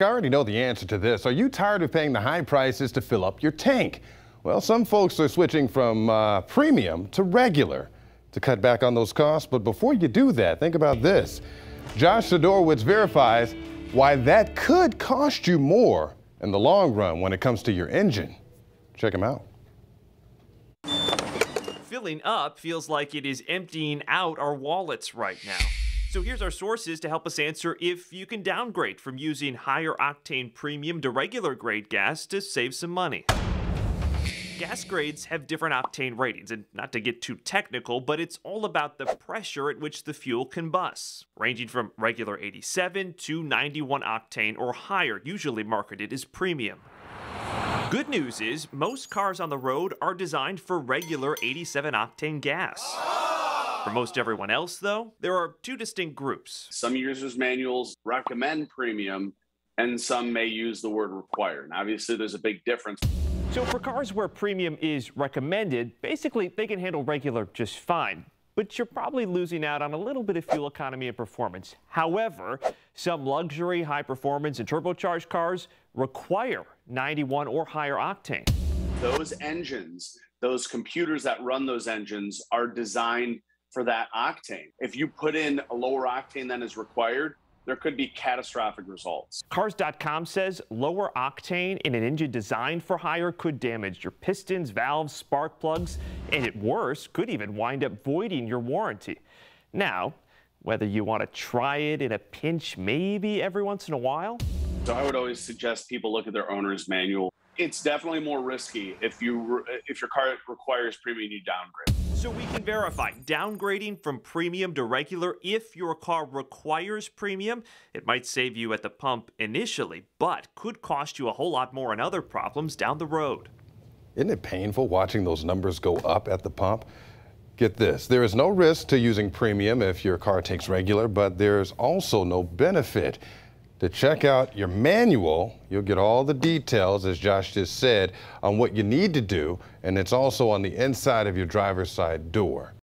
I already know the answer to this. Are you tired of paying the high prices to fill up your tank? Well, some folks are switching from uh, premium to regular to cut back on those costs. But before you do that, think about this. Josh Sidorowitz verifies why that could cost you more in the long run when it comes to your engine. Check him out. Filling up feels like it is emptying out our wallets right now. So here's our sources to help us answer if you can downgrade from using higher octane premium to regular grade gas to save some money. Gas grades have different octane ratings, and not to get too technical, but it's all about the pressure at which the fuel combusts, ranging from regular 87 to 91 octane or higher, usually marketed as premium. Good news is, most cars on the road are designed for regular 87 octane gas. For most everyone else, though, there are two distinct groups. Some users' manuals recommend premium, and some may use the word require. And obviously, there's a big difference. So, for cars where premium is recommended, basically they can handle regular just fine. But you're probably losing out on a little bit of fuel economy and performance. However, some luxury, high performance, and turbocharged cars require 91 or higher octane. Those engines, those computers that run those engines, are designed for that octane. If you put in a lower octane than is required, there could be catastrophic results. Cars.com says lower octane in an engine designed for higher could damage your pistons, valves, spark plugs, and at worst, could even wind up voiding your warranty. Now, whether you want to try it in a pinch, maybe every once in a while? So I would always suggest people look at their owner's manual. It's definitely more risky if you if your car requires premium you downgrade so we can verify. Downgrading from premium to regular if your car requires premium. It might save you at the pump initially, but could cost you a whole lot more in other problems down the road. Isn't it painful watching those numbers go up at the pump? Get this, there is no risk to using premium if your car takes regular, but there's also no benefit to check out your manual. You'll get all the details, as Josh just said, on what you need to do, and it's also on the inside of your driver's side door.